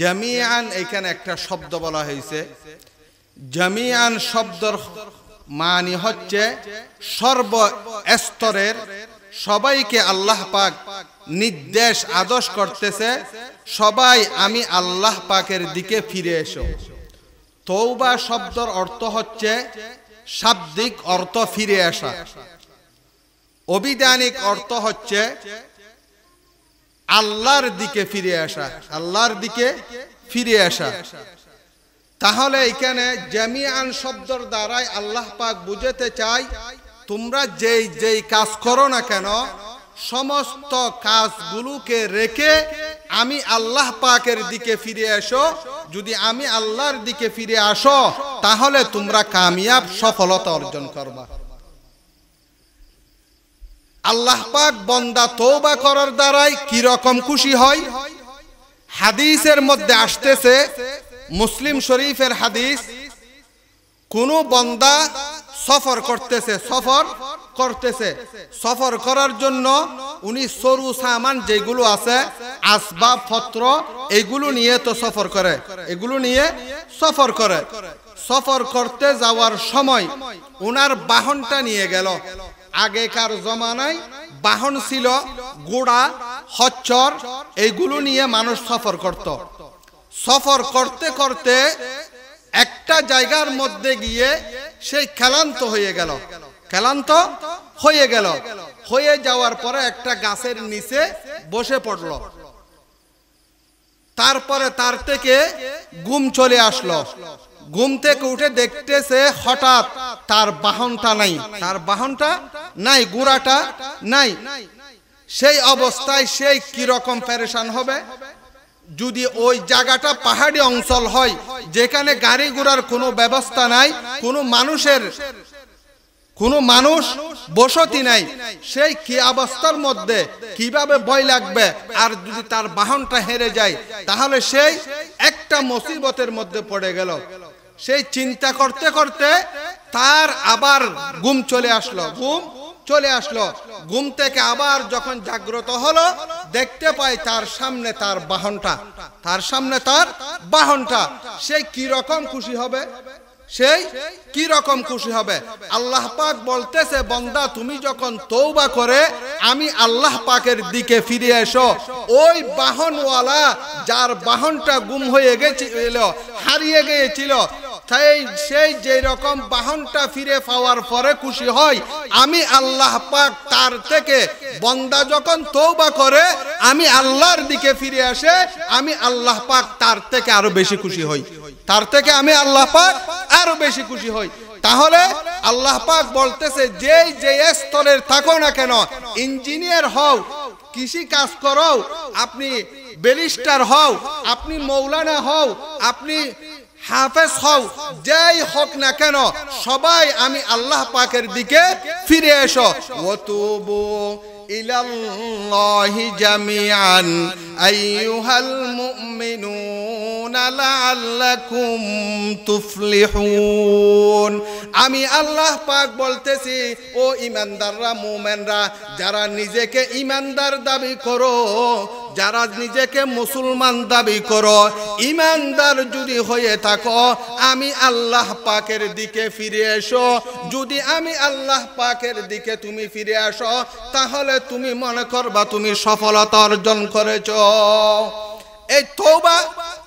জামিয়ান এখানে একটা শব্দ বলা হয়েছে জামিয়ান শব্দর মানি হচ্ছে সর্বস্তরের সবাইকে আল্লাহ পাক নির্দেশ আদর্শ করতেছে সবাই আমি আল্লাহ পাকের দিকে ফিরে এসো তৌবা শব্দর অর্থ হচ্ছে শাব্দিক অর্থ ফিরে আসা অভিধানিক অর্থ হচ্ছে আল্লাহর দিকে ফিরে আসা আল্লাহর দিকে ফিরে আসা তাহলে এখানে জামিয়ান শব্দর দ্বারাই আল্লাহ পাক বুঝাতে চাই তোমরা যেই যেই কাজ করো না কেন সমস্ত কাজগুলোকে রেখে আমি আল্লাহ পাকের দিকে ফিরে আসো যদি আমি আল্লাহর দিকে ফিরে আসো তাহলে তোমরা কামিয়াব সফলতা অর্জন করবা আল্লাহ পাক বন্দা তৌবা করার দ্বারাই কি রকম খুশি হয় হাদিসের মধ্যে আসতেছে মুসলিম শরীফের হাদিস কোন বন্দা সফর করতেছে সফর করতেছে সফর করার জন্য উনি সরু সামান যেগুলো আছে আসবাবপত্র এগুলো নিয়ে তো সফর করে এগুলো নিয়ে সফর করে সফর করতে যাওয়ার সময় ওনার বাহনটা নিয়ে গেল আগেকার জমানায় বাহন ছিল গোড়া হচ্চর এইগুলো নিয়ে মানুষ সফর করত সফর করতে করতে একটা জায়গার মধ্যে গিয়ে সেই খেলান্ত হয়ে গেল খেলান্ত হয়ে গেল হয়ে যাওয়ার পরে একটা গাছের নিচে বসে পড়ল তারপরে তার থেকে ঘুম চলে আসলো ঘুম থেকে উঠে দেখতেছে হঠাৎ তার বাহনটা নাই তার বাহনটা নাই গুড়াটা নাই সেই অবস্থায় সেই কিরকম পেরেশান হবে যদি ওই জায়গাটা পাহাড়ি অঞ্চল হয় যেখানে গাড়ি ঘোড়ার কোনো ব্যবস্থা নাই কোনো মানুষের কোনো মানুষ বসতি নাই সেই কি অবস্থার মধ্যে কিভাবে ভয় লাগবে আর যদি তার বাহনটা হেরে যায় তাহলে সেই একটা মুসিবতের মধ্যে পড়ে গেল সেই চিন্তা করতে করতে তার আবার ঘুম চলে আসলো ঘুম চলে আসলো ঘুম থেকে আবার যখন জাগ্রত হলো দেখতে পায় তার সামনে তার বাহনটা তার সামনে তার বাহনটা সে কি রকম খুশি হবে সেই কি রকম খুশি হবে আল্লাহ পাক বলতেছে বন্দা তুমি যখন তৌবা করে আমি আল্লাহ পাকের দিকে ফিরে এসো ওই বাহনওয়ালা যার বাহনটা গুম হয়ে গেছিল হারিয়ে গিয়েছিল সেই সেই যে রকম বাহনটা ফিরে পাওয়ার পরে খুশি হয় আমি আল্লাহ পাক তার থেকে বন্দা যখন তৌবা করে আমি আল্লাহর দিকে ফিরে আসে আমি আল্লাহ পাক তার থেকে আরো বেশি খুশি হই তার থেকে আমি আল্লাহ পাক আরো বেশি খুশি হই তাহলে আল্লাহ পাক বলতেছে যে যে স্তরের থাকো না কেন ইঞ্জিনিয়ার হও কৃষি কাজ করো আপনি ব্যারিস্টার হও আপনি মৌলানা হও আপনি হাফেজ হও যেই হোক না কেন সবাই আমি আল্লাহ পাকের দিকে ফিরে এসো ওতুবু ইলাল্লাহি জামিআন আইয়ুহাল মুমিনুন লাআল্লাকুম তুফলিহুন আমি আল্লাহ পাক বলতেছি ও ইমানদাররা মুমেনরা যারা নিজেকে ইমানদার দাবি করো যারা নিজেকে মুসলমান দাবি করো ইমানদার যদি হয়ে থাকো আমি আল্লাহ পাকের দিকে ফিরে এসো যদি আমি আল্লাহ পাকের দিকে তুমি ফিরে আসো তাহলে তুমি মনে করবা তুমি সফলতা অর্জন করেছ এই তোবা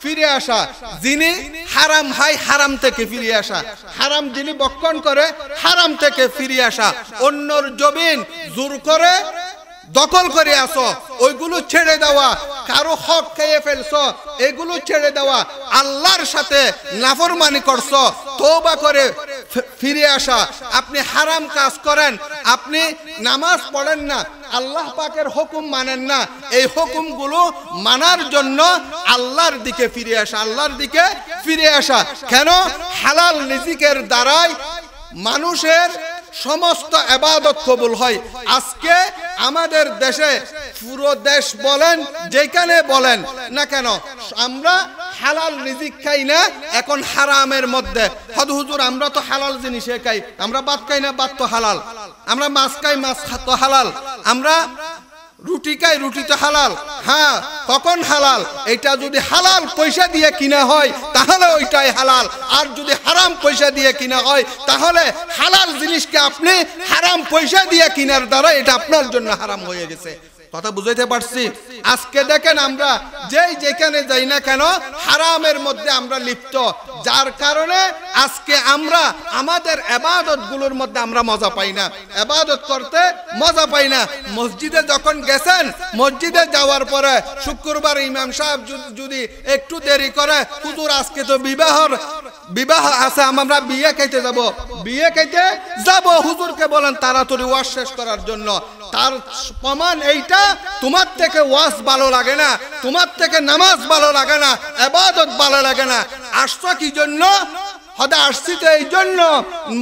ফিরে আসা যিনি হারাম হাই হারাম থেকে ফিরে আসা হারাম যিনি বক্ষণ করে হারাম থেকে ফিরে আসা অন্যর জমিন জোর করে দখল করে আসো ওইগুলো ছেড়ে দেওয়া কারো হক খেয়ে ফেলছ এগুলো ছেড়ে দেওয়া আল্লাহর সাথে নাফরমানি করছ তৌবা করে ফিরে আসা আপনি হারাম কাজ করেন আপনি নামাজ পড়েন না আল্লাহ পাকের হুকুম মানেন না এই হুকুমগুলো মানার জন্য আল্লাহর দিকে ফিরে আসা আল্লাহর দিকে ফিরে আসা কেন হালাল নিজিকের দ্বারাই মানুষের সমস্ত আবাদত কবুল হয় আজকে আমাদের দেশে পুরো দেশ বলেন যেখানে বলেন না কেন আমরা হালাল রিজিক খাই না এখন হারামের মধ্যে হদ হুজুর আমরা তো হালাল জিনিসে খাই আমরা বাদ খাই না বাদ তো হালাল আমরা মাছ খাই মাছ তো হালাল আমরা রুটি খাই রুটি তো হালাল হ্যাঁ কখন হালাল এটা যদি হালাল পয়সা দিয়ে কিনা হয় তাহলে ওইটাই হালাল আর যদি হারাম পয়সা দিয়ে কিনা হয় তাহলে হালাল জিনিসকে আপনি হারাম পয়সা দিয়ে কিনার দ্বারা এটা আপনার জন্য হারাম হয়ে গেছে কথা বুঝাইতে পারছি আজকে দেখেন আমরা যেই যেখানে যাই না কেন হারামের মধ্যে আমরা লিপ্ত যার কারণে আজকে আমরা আমাদের গুলোর মধ্যে আমরা মজা পাই না এবাদত করতে মজা পাই না মসজিদে যখন গেছেন মসজিদে যাওয়ার পরে শুক্রবার ইমাম সাহেব যদি একটু দেরি করে হুজুর আজকে তো বিবাহর বিবাহ আছে আমরা বিয়ে খাইতে যাব বিয়ে খাইতে যাব হুজুরকে বলেন তাড়াতাড়ি ওয়াজ শেষ করার জন্য তার প্রমাণ এইটা তোমার থেকে ওয়াজ ভালো লাগে না তোমার থেকে নামাজ ভালো লাগে না এবাদত ভালো লাগে না আসছো কি জন্য হদা আসছি তো এই জন্য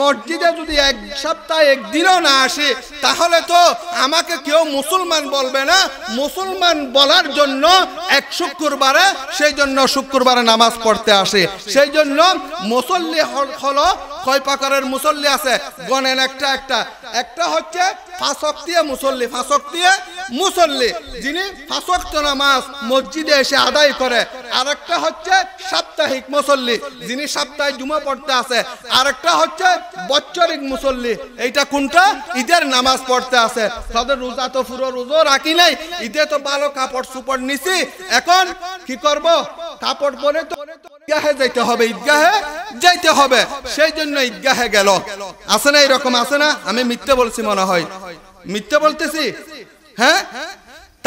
মসজিদে যদি এক সপ্তাহে একদিনও না আসে তাহলে তো আমাকে কেউ মুসলমান বলবে না মুসলমান বলার জন্য এক শুক্রবারে সেই জন্য শুক্রবারে নামাজ পড়তে আসে সেই জন্য মুসল্লি হলো কয় প্রকারের মুসল্লি আছে গণেন একটা একটা একটা হচ্ছে ফাঁসক দিয়ে মুসল্লি ফাঁসক দিয়ে মুসল্লি যিনি ফাঁসক নামাজ মসজিদে এসে আদায় করে আরেকটা হচ্ছে সাপ্তাহিক মুসল্লি যিনি সাপ্তাহিক জুমা পড়তে আসে আরেকটা হচ্ছে বৎসরিক মুসল্লি এইটা কোনটা ঈদের নামাজ পড়তে আছে তাদের রোজা তো পুরো রোজও রাখি নাই ঈদে তো ভালো কাপড় সুপড় নিছি এখন কি করব কাপড় পরে তো ঈদগাহে যাইতে হবে ঈদগাহে যাইতে হবে সেই জন্য ঈদগাহে গেল আছে না এইরকম আছে না আমি মিথ্যে বলছি মনে হয় মিথ্যে বলতেছি হ্যাঁ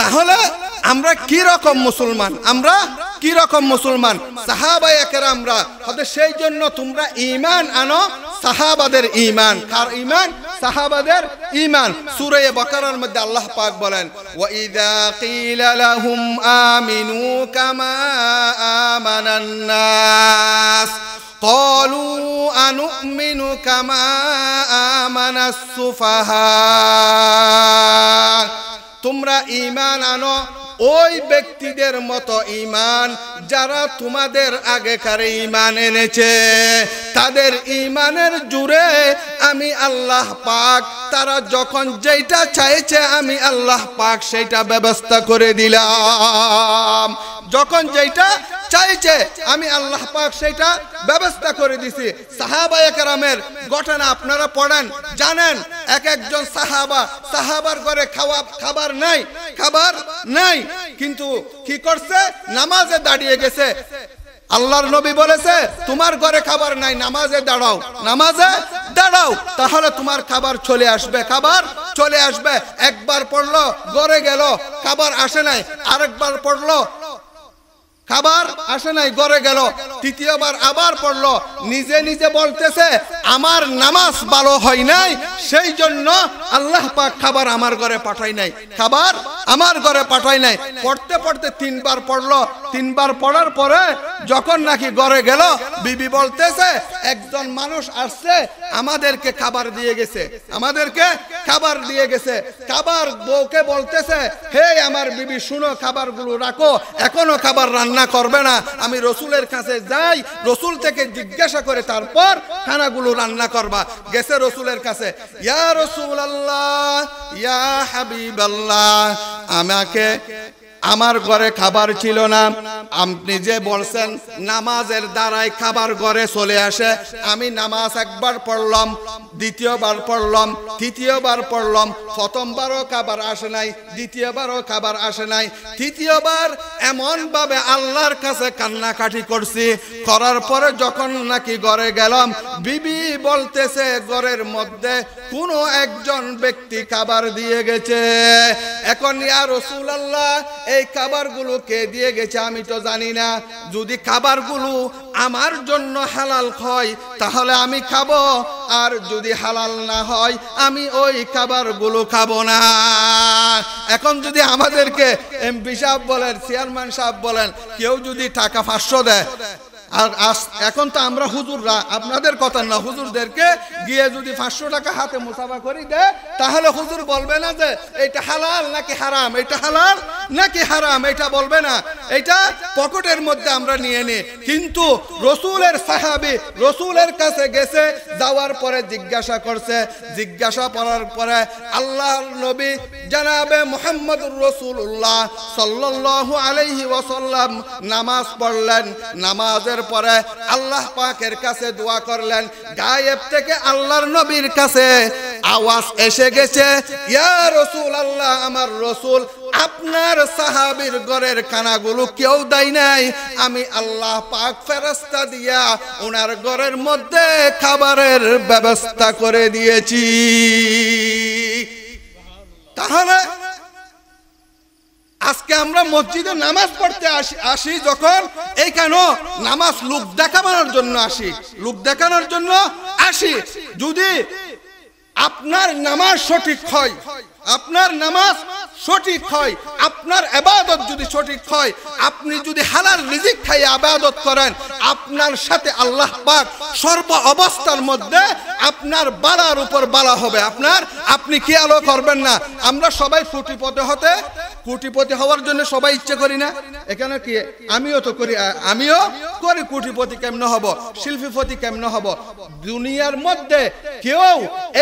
তাহলে আমরা কি রকম মুসলমান আমরা কি রকম মুসলমান সাহাবা একের আমরা সেই জন্য তোমরা ইমান আনো সাহাবাদের ইমান কার ইমান সাহাবাদের ইমান সুরে বকারের মধ্যে আল্লাহ পাক বলেন ওয়াইদা কিলা লাহুম আমিনু কামা আমানান নাস قالوا أنؤمن كما آمن السفهاء তোমরা ইমান আনো ওই ব্যক্তিদের মতো ইমান যারা তোমাদের আগেকার ইমান এনেছে তাদের ইমানের জুড়ে আমি আল্লাহ পাক তারা যখন যেটা চাইছে আমি আল্লাহ পাক সেইটা ব্যবস্থা করে দিলাম যখন যেটা চাইছে আমি আল্লাহ পাক সেটা ব্যবস্থা করে দিছি সাহাবা একরামের ঘটনা আপনারা পড়েন জানেন এক একজন সাহাবা সাহাবার ঘরে খাওয়া খাবার নাই খাবার নাই কিন্তু কি করছে নামাজে দাঁড়িয়ে গেছে আল্লাহর নবী বলেছে তোমার ঘরে খাবার নাই নামাজে দাঁড়াও নামাজে দাঁড়াও তাহলে তোমার খাবার চলে আসবে খাবার চলে আসবে একবার পড়লো গড়ে গেল খাবার আসে নাই আরেকবার পড়লো খাবার আসে নাই গড়ে গেল তৃতীয়বার আবার পড়লো নিজে নিজে বলতেছে আমার নামাজ ভালো হয় নাই সেই জন্য আল্লাহ পাক খাবার আমার ঘরে পাঠাই নাই খাবার আমার ঘরে পাঠাই নাই পড়তে পড়তে তিনবার পড়লো তিনবার পড়ার পরে যখন নাকি গড়ে গেল বিবি বলতেছে একজন মানুষ আসছে আমাদেরকে খাবার দিয়ে গেছে আমাদেরকে খাবার দিয়ে গেছে খাবার বউকে বলতেছে হে আমার বিবি শুনো খাবারগুলো রাখো এখনো খাবার রান্না রান্না করবে না আমি রসুলের কাছে যাই রসুল থেকে জিজ্ঞাসা করে তারপর খানাগুলো রান্না করবা গেছে রসুলের কাছে ইয়া রসুল আল্লাহ ইয়া হাবিব আল্লাহ আমাকে আমার ঘরে খাবার ছিল না আপনি যে বলছেন নামাজের দ্বারাই খাবার ঘরে চলে আসে আমি নামাজ একবার পড়লাম দ্বিতীয়বার পড়লাম তৃতীয়বার পড়লাম প্রথমবারও খাবার আসে নাই দ্বিতীয়বারও খাবার আসে নাই তৃতীয়বার এমনভাবে আল্লাহর কাছে কান্নাকাটি করছি করার পরে যখন নাকি ঘরে গেলাম বিবি বলতেছে ঘরের মধ্যে কোনো একজন ব্যক্তি খাবার দিয়ে গেছে এখন আর রসুল আল্লাহ এই খাবারগুলো কে দিয়ে গেছে আমি তো জানি না যদি খাবারগুলো আমার জন্য হালাল হয় তাহলে আমি খাবো আর যদি হালাল না হয় আমি ওই খাবারগুলো খাবো না এখন যদি আমাদেরকে এমপি সাহেব বলেন চেয়ারম্যান সাহেব বলেন কেউ যদি টাকা পাঁচশো দেয় আর এখন তো আমরা হুজুররা আপনাদের কথা না হুজুরদেরকে গিয়ে যদি পাঁচশো টাকা হাতে মুসাফা করি দেয় তাহলে হুজুর বলবে না যে এটা হালাল নাকি হারাম এটা হালাল নাকি হারাম এটা বলবে না এটা পকেটের মধ্যে আমরা নিয়ে নিই কিন্তু রসুলের সাহাবি রসুলের কাছে গেছে যাওয়ার পরে জিজ্ঞাসা করছে জিজ্ঞাসা করার পরে আল্লাহ নবী জানাবে মোহাম্মদ রসুল্লাহ সাল্লু আলহি ওসাল্লাম নামাজ পড়লেন নামাজের পরে আল্লাহ পাকের কাছে দোয়া করলেন গায়েব থেকে আল্লাহর নবীর কাছে আওয়াজ এসে গেছে ইয়া রসুল আল্লাহ আমার রসুল আপনার সাহাবির গড়ের কানাগুলো কেউ দেয় নাই আমি আল্লাহ পাক ফেরস্তা দিয়া ওনার গড়ের মধ্যে খাবারের ব্যবস্থা করে দিয়েছি তাহলে আজকে আমরা মসজিদে নামাজ পড়তে আসি আসি যখন কেন নামাজ লুক দেখাবানোর জন্য আসি লুক দেখানোর জন্য আসি যদি আপনার নামাজ সঠিক হয় আপনার নামাজ সঠিক হয় আপনার আবাদত যদি সঠিক হয় আপনি যদি হালাল রিজিক খাইয়ে আবাদত করেন আপনার সাথে আল্লাহ পাক সর্ব অবস্থার মধ্যে আপনার বালার উপর বালা হবে আপনার আপনি কি আলো করবেন না আমরা সবাই ফুটিপথে হতে কোটিপতি হওয়ার জন্য সবাই ইচ্ছে করি না এখানে কি আমিও তো করি আমিও করি কোটিপতি কেমন হব শিল্পীপতি কেমন হব দুনিয়ার মধ্যে কেউ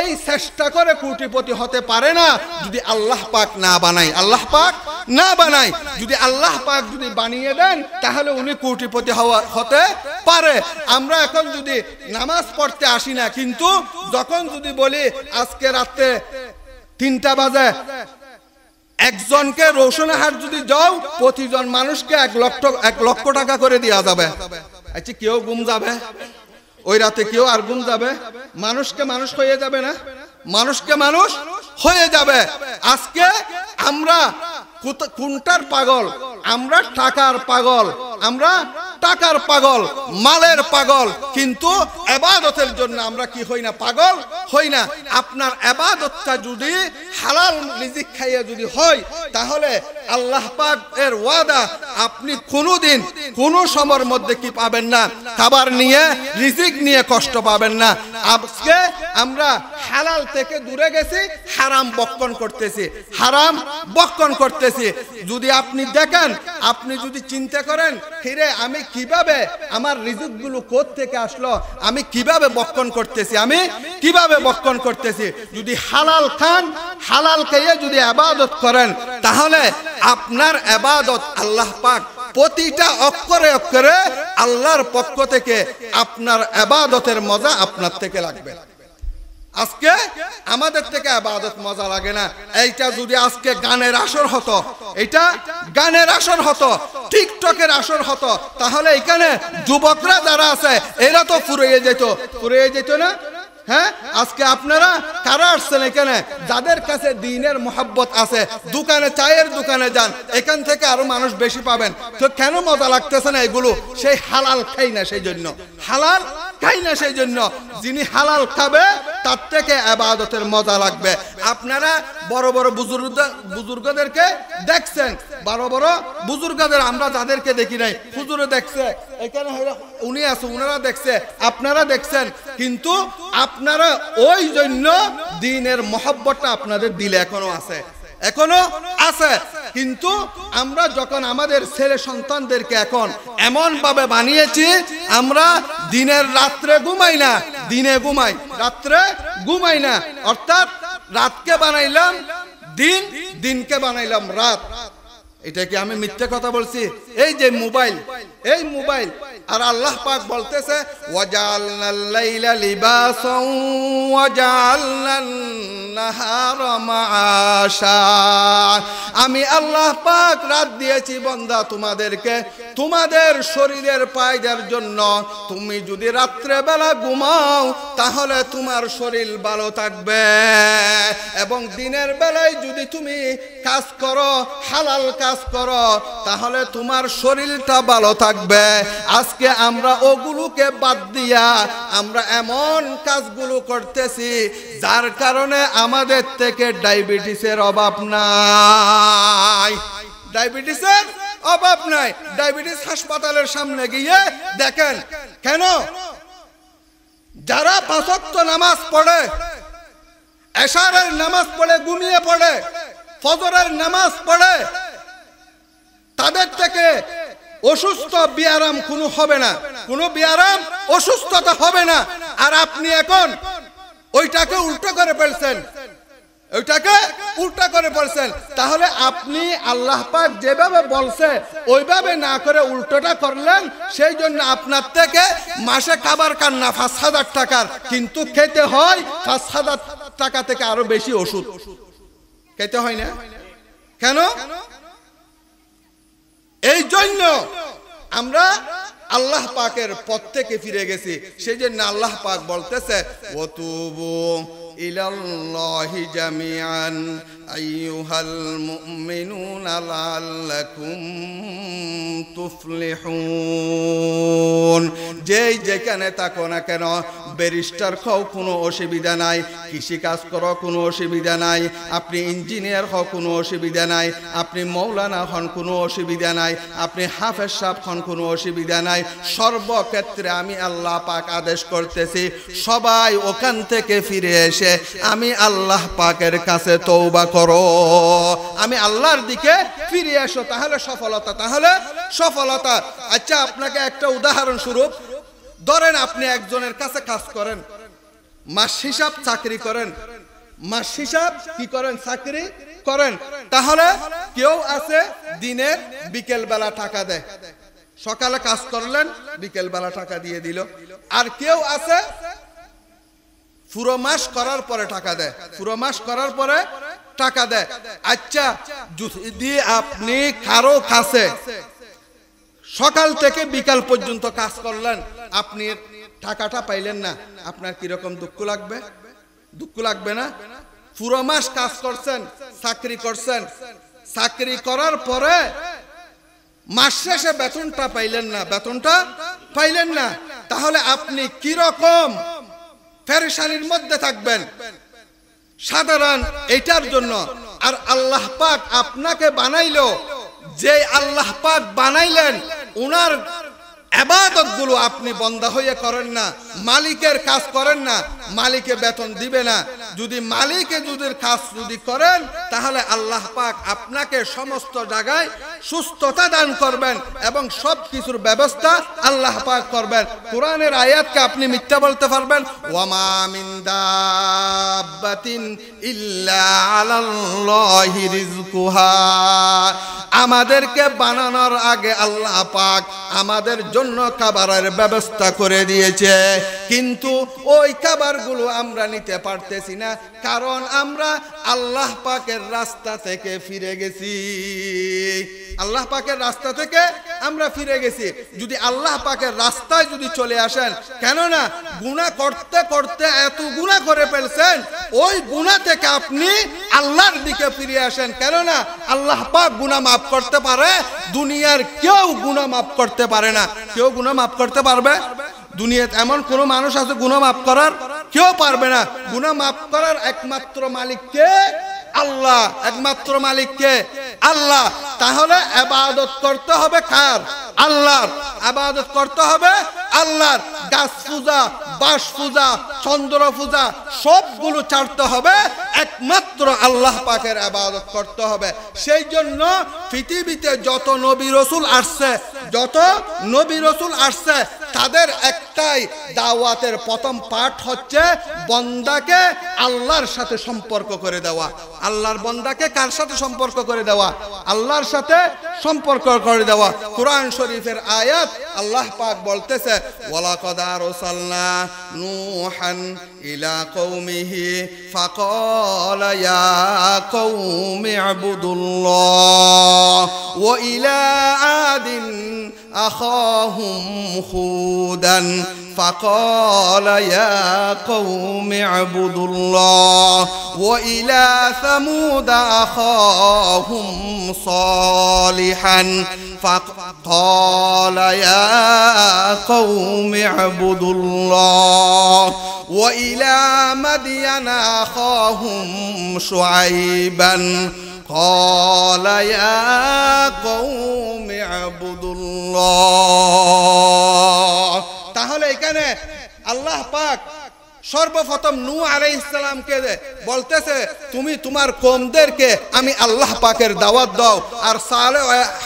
এই চেষ্টা করে কোটিপতি হতে পারে না যদি আল্লাহ পাক না বানায় আল্লাহ পাক না বানায় যদি আল্লাহ পাক যদি বানিয়ে দেন তাহলে উনি কোটিপতি হওয়া হতে পারে আমরা এখন যদি নামাজ পড়তে আসি না কিন্তু যখন যদি বলি আজকে রাতে তিনটা বাজে একজনকে রোশন হার যদি যাও প্রতিজন মানুষকে এক লক্ষ এক লক্ষ টাকা করে দেওয়া যাবে আচ্ছা কেউ গুম যাবে ওই রাতে কেউ আর গুম যাবে মানুষকে মানুষ হয়ে যাবে না মানুষকে মানুষ হয়ে যাবে আজকে আমরা কোনটার পাগল আমরা টাকার পাগল আমরা টাকার পাগল মালের পাগল কিন্তু এবাদতের জন্য আমরা কি হই না পাগল হই না আপনার এবাদতটা যদি হালাল রিজিক খাইয়া যদি হয় তাহলে আল্লাহ পাক এর ওয়াদা আপনি কোনোদিন কোনো সময়ের মধ্যে কি পাবেন না খাবার নিয়ে রিজিক নিয়ে কষ্ট পাবেন না আজকে আমরা হালাল থেকে দূরে গেছি হারাম বক্ষণ করতেছি হারাম বক্ষণ করতেছি যদি আপনি দেখেন আপনি যদি চিন্তা করেন ফিরে আমি কিভাবে আমার রিজুকগুলো কোথ থেকে আসলো আমি কিভাবে বক্ষণ করতেছি আমি কিভাবে বক্ষণ করতেছি যদি হালাল খান হালাল খেয়ে যদি আবাদত করেন তাহলে আপনার আবাদত আল্লাহ পাক প্রতিটা অক্ষরে অক্ষরে আল্লাহর পক্ষ থেকে আপনার আবাদতের মজা আপনার থেকে লাগবে আজকে আমাদের থেকে আবাদত মজা লাগে না এইটা যদি আজকে গানের আসর হতো এটা গানের আসর হতো টিকটকের আসর হতো তাহলে এখানে যুবকরা যারা আছে এরা তো ফুরিয়ে যেত ফুরিয়ে যেত না হ্যাঁ আজকে আপনারা কারা আসছেন এখানে যাদের কাছে দিনের মোহাব্বত আছে দোকানে চায়ের দোকানে যান এখান থেকে আরো মানুষ বেশি পাবেন তো কেন মজা লাগতেছে না এগুলো সেই হালাল খাই না সেই জন্য হালাল খাই না সেই জন্য যিনি হালাল খাবে তার থেকে আবাদতের মজা লাগবে আপনারা বড় বড় বুজুর্গ বুজুর্গদেরকে দেখছেন বড় বড় বুজুর্গদের আমরা যাদেরকে দেখি নাই হুজুরে দেখছে এখানে উনি আছে উনারা দেখছে আপনারা দেখছেন কিন্তু আপনারা ওই জন্য দিনের মহব্বতটা আপনাদের দিলে এখনো আছে এখনো আছে কিন্তু আমরা যখন আমাদের ছেলে সন্তানদেরকে এখন এমন ভাবে বানিয়েছি আমরা দিনের রাত্রে ঘুমাই না দিনে ঘুমাই রাত্রে ঘুমাই না অর্থাৎ রাতকে বানাইলাম দিন দিনকে বানাইলাম রাত এটা কি আমি মিথ্যে কথা বলছি এই যে মোবাইল এই মোবাইল আর আল্লাহ পাক বলতেছে আমি আল্লাহ পাক রাত দিয়েছি বন্ধা তোমাদেরকে তোমাদের শরীরের পায়দার জন্য তুমি যদি রাত্রে বেলা ঘুমাও তাহলে তোমার শরীর ভালো থাকবে এবং দিনের বেলায় যদি তুমি কাজ করো হালাল কাজ করো তাহলে তোমার শরীরটা ভালো থাকবে আজকে আমরা ওগুলোকে বাদ দিয়া আমরা এমন কাজগুলো করতেছি যার কারণে আমাদের থেকে ডায়াবেটিসের অভাব নাই ডায়াবেটিসের অভাব নাই ডায়াবেটিস হাসপাতালের সামনে গিয়ে দেখেন কেন যারা পাঁচক্ত নামাজ পড়ে এশারের নামাজ পড়ে গুমিয়ে পড়ে ফজরের নামাজ পড়ে তাদের থেকে অসুস্থ বিয়ারাম কোনো হবে না কোনো বিয়ারাম অসুস্থতা হবে না আর আপনি এখন ওইটাকে উল্টো করে ফেলছেন ওইটাকে উল্টা করে পড়ছেন তাহলে আপনি আল্লাহ পাক যেভাবে বলছে ওইভাবে না করে উল্টোটা করলেন সেই জন্য আপনার থেকে মাসে খাবার কান্না পাঁচ হাজার টাকার কিন্তু খেতে হয় পাঁচ হাজার টাকা থেকে আরো বেশি ওষুধ খেতে হয় না কেন এই জন্য আমরা আল্লাহ পাকের পথ থেকে ফিরে গেছি সেই জন্য আল্লাহ পাক বলতেছে তবু إلى الله جميعا أيها المؤمنون لعلكم تفلحون যেই যেখানে থাকো না কেন ব্যারিস্টার হও কোনো অসুবিধা নাই কৃষিকাজ করো কোনো অসুবিধা নাই আপনি ইঞ্জিনিয়ার হও কোনো অসুবিধা নাই আপনি মৌলানা হন কোনো অসুবিধা নাই আপনি হাফের সাপ হন কোনো অসুবিধা নাই সর্বক্ষেত্রে আমি আল্লাহ পাক আদেশ করতেছি সবাই ওখান থেকে ফিরে এসে বসে আমি আল্লাহ পাকের কাছে তৌবা করো আমি আল্লাহর দিকে ফিরে আসো তাহলে সফলতা তাহলে সফলতা আচ্ছা আপনাকে একটা উদাহরণ স্বরূপ ধরেন আপনি একজনের কাছে কাজ করেন মাস হিসাব চাকরি করেন মাস হিসাব কি করেন চাকরি করেন তাহলে কেউ আছে দিনের বিকেল বেলা টাকা দেয় সকালে কাজ করলেন বিকেল বেলা টাকা দিয়ে দিল আর কেউ আছে পুরো মাস করার পরে টাকা দেয় পুরো মাস করার পরে টাকা দেয় আচ্ছা যদি আপনি কারো কাছে সকাল থেকে বিকাল পর্যন্ত কাজ করলেন আপনি টাকাটা পাইলেন না আপনার কিরকম দুঃখ লাগবে দুঃখ লাগবে না পুরো মাস কাজ করছেন চাকরি করছেন চাকরি করার পরে মাস শেষে বেতনটা পাইলেন না বেতনটা পাইলেন না তাহলে আপনি কিরকম ফেরেশানির মধ্যে থাকবেন সাধারণ এটার জন্য আর আল্লাহ পাক আপনাকে বানাইল যে আল্লাহ পাক বানাইলেন উনার আবাদতগুলো আপনি বন্ধ হয়ে করেন না মালিকের কাজ করেন না মালিকে বেতন দিবে না যদি মালিক যুদের কাজ যদি করেন তাহলে আল্লাহ পাক আপনাকে সমস্ত জায়গায় সুস্থতা দান করবেন এবং সব কিছুর ব্যবস্থা আল্লাহ পাক করবেন কোরআনের আয়াতকে আপনি মিথ্যা বলতে পারবেন ওয়ামা মিন্দা আমাদেরকে বানানোর আগে আল্লাহ পাক আমাদের জন্য খাবারের ব্যবস্থা করে দিয়েছে কিন্তু ওই খাবারগুলো আমরা নিতে পারতেছি না কারণ আমরা আল্লাহ পাকের রাস্তা থেকে ফিরে গেছি আল্লাহ পাকের রাস্তা থেকে আমরা ফিরে গেছি যদি আল্লাহ পাকের রাস্তায় যদি চলে আসেন কেননা গুণা করতে করতে এত গুণা করে ফেলছেন ওই গুণা থেকে আপনি আল্লাহর দিকে ফিরে আসেন কেননা আল্লাহ পাক গুনা মাফ করতে পারে দুনিয়ার কেউ গুনা মাফ করতে পারে না কেউ গুনা মাফ করতে পারবে দুনিয়াতে এমন কোনো মানুষ আছে গুনা মাফ করার কেউ পারবে না গুনা মাফ করার একমাত্র মালিককে আল্লাহ একমাত্র মালিককে আল্লাহ তাহলে আবাদত করতে হবে কার আল্লাহর আবাদত করতে হবে আল্লাহর গাছ পূজা বাস পূজা চন্দ্র পূজা সবগুলো ছাড়তে হবে একমাত্র আল্লাহ পাকের আবাদত করতে হবে সেই জন্য পৃথিবীতে যত নবী রসুল আসছে যত নবী রসুল আসছে তাদের একটাই দাওয়াতের প্রথম পাঠ হচ্ছে বন্দাকে আল্লাহর সাথে সম্পর্ক করে দেওয়া আল্লাহর বন্দাকে কার সাথে সম্পর্ক করে দেওয়া আল্লাহর সাথে সম্পর্ক করে দেওয়া কোরআন শরীফের আয়াত আল্লাহ পাক বলতেছে ইলা أخاهم هودا فقال يا قوم اعبدوا الله وإلى ثمود أخاهم صالحا فقال يا قوم اعبدوا الله وإلى مدين أخاهم شعيبا قال يا قوم اعبدوا الله তাহলে এখানে আল্লাহ পাক সর্বপ্রথম নু আলাই ইসলামকে বলতেছে তুমি তোমার কোমদেরকে আমি আল্লাহ পাকের দাওয়াত দাও আর সালে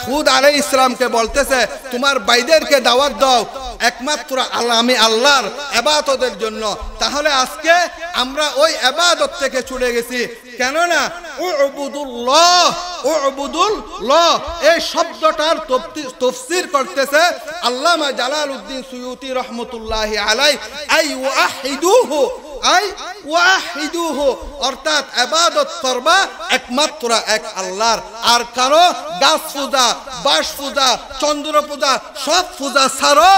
হুদ আলাই ইসলামকে বলতেছে তোমার বাইদেরকে দাওয়াত দাও একমাত্র আল্লাহ আমি আল্লাহর এবাদতের জন্য তাহলে আজকে আমরা ওই এবাদত থেকে ছুটে গেছি কেননা ও অবুদুল্লাহ উবুদুল ল এই শব্দটার তফসির করতেছে আল্লামা জালাল উদ্দিন সুয়ুতি রহমতুল্লাহ আলাই আই ওয়াহিদুহু আই ওয়াহিদুহু অর্থাৎ ইবাদত করবা একমাত্র এক আল্লাহর আর কারো গাছ পূজা বাস পূজা চন্দ্র পূজা সব পূজা ছাড়ো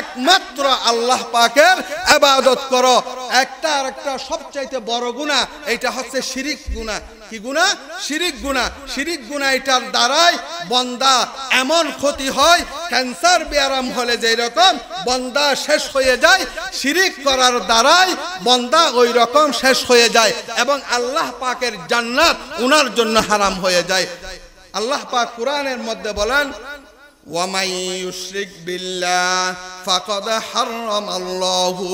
একমাত্র আল্লাহ পাকের ইবাদত করো একটা আর একটা সবচাইতে বড় গুনাহ এটা হচ্ছে শিরিক গুনাহ কি গুণা শিরিক গুণা শিরিক গুণা এটার দ্বারাই বন্দা এমন ক্ষতি হয় ক্যান্সার ব্যায়াম হলে যে রকম বন্দা শেষ হয়ে যায় শিরিক করার দ্বারাই বন্দা ওই রকম শেষ হয়ে যায় এবং আল্লাহ পাকের জান্নাত উনার জন্য হারাম হয়ে যায় আল্লাহ পাক কোরআনের মধ্যে বলেন ওয়ামাই ইউশরিক বিল্লাহ ফাকদ হারম আল্লাহু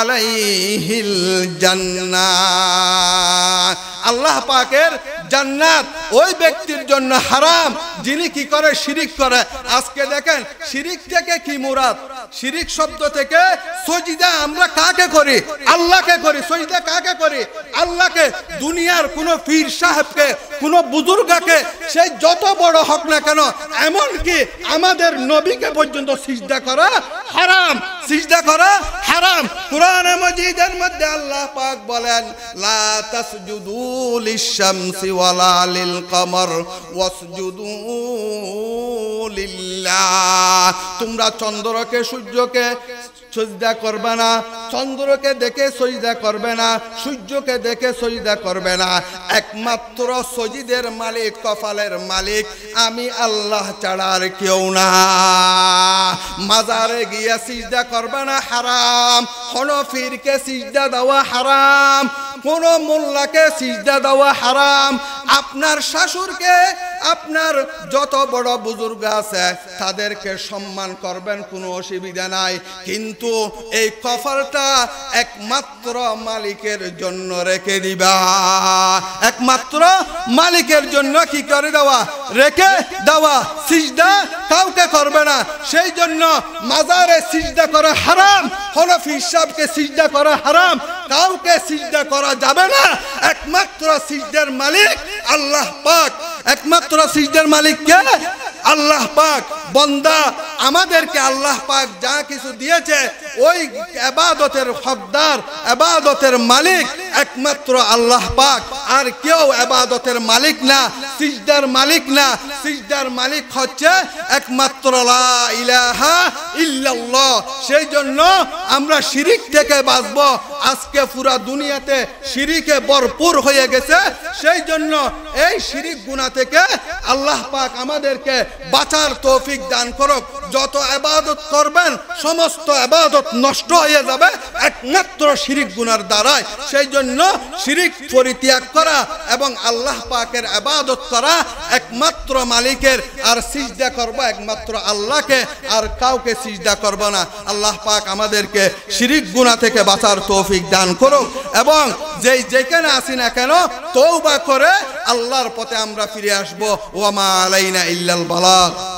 আলাইহিল জান্নাত আল্লাহ পাকের জান্নাত ওই ব্যক্তির জন্য হারাম যিনি কি করে শিরিক করে আজকে দেখেন শিরিক থেকে কি মুরাদ শিরিক শব্দ থেকে সজিদা আমরা কাকে করি আল্লাহকে করি সজিদা কাকে করি আল্লাহকে দুনিয়ার কোনো পীর সাহেবকে কোনো বুজুর্গাকে সে যত বড় হোক না কেন এমনকি আমাদের নবীকে পর্যন্ত সিজদা করা হারাম সিজদা করা হারাম কোরআন মজিদের মধ্যে আল্লাহ পাক বলেন লা তাসজুদু লিশামসি শামসি ওয়ালা লিল-কমর ওয়াসজুদু লিল্লাহ তোমরা চন্দ্রকে সূর্যকে সজদা করবে না চন্দ্রকে দেখে সজদা করবে না সূর্যকে দেখে সজদা করবে না একমাত্র সজিদের মালিক কপালের মালিক আমি আল্লাহ ছাড়ার কেউ না মাজারে গিয়া সিজদা করবে না হারাম হনফিরকে সিজদা দেওয়া হারাম কোন মোল্লাকে সিজদা দেওয়া হারাম আপনার শাশুরকে আপনার যত বড় বুজুর্গ আছে তাদেরকে সম্মান করবেন কোনো অসুবিধা নাই কিন্তু কিন্তু এই কফারটা একমাত্র মালিকের জন্য রেখে দিবা একমাত্র মালিকের জন্য কি করে দেওয়া রেখে দেওয়া সিজদা কাউকে করবে না সেই জন্য মাজারে সিজদা করা হারাম হনফি হিসাবকে সিজদা করা হারাম কাউকে সিজদা করা যাবে না একমাত্র সিজদের মালিক আল্লাহ পাক একমাত্র সিজদের মালিক কে আল্লাহ পাক বন্দা আমাদেরকে আল্লাহ পাক যা কিছু দিয়েছে ওই আবাদতের হকদার আবাদতের মালিক একমাত্র আল্লাহ পাক আর কেউ আবাদতের মালিক না সিজদার মালিক না সিজদার মালিক হচ্ছে একমাত্র ইলাহা সেই জন্য আমরা শিরিক থেকে বাঁচব আজকে পুরা দুনিয়াতে শিরিকে ভরপুর হয়ে গেছে সেই জন্য এই শিরিক গুণা থেকে আল্লাহ পাক আমাদেরকে বাঁচার তৌফিক তৌফিক দান করুক যত আবাদত করবেন সমস্ত আবাদত নষ্ট হয়ে যাবে একমাত্র শিরিক গুনার দ্বারাই সেই জন্য শিরিক পরিত্যাগ করা এবং আল্লাহ পাকের আবাদত করা একমাত্র মালিকের আর সিজদা করব একমাত্র আল্লাহকে আর কাউকে সিজদা করব না আল্লাহ পাক আমাদেরকে শিরিক গুণা থেকে বাঁচার তৌফিক দান করুক এবং যেই যেখানে আসি না কেন তৌবা করে আল্লাহর পথে আমরা ফিরে আসবো ওয়ামা আলাইনা ইল্লাল বালা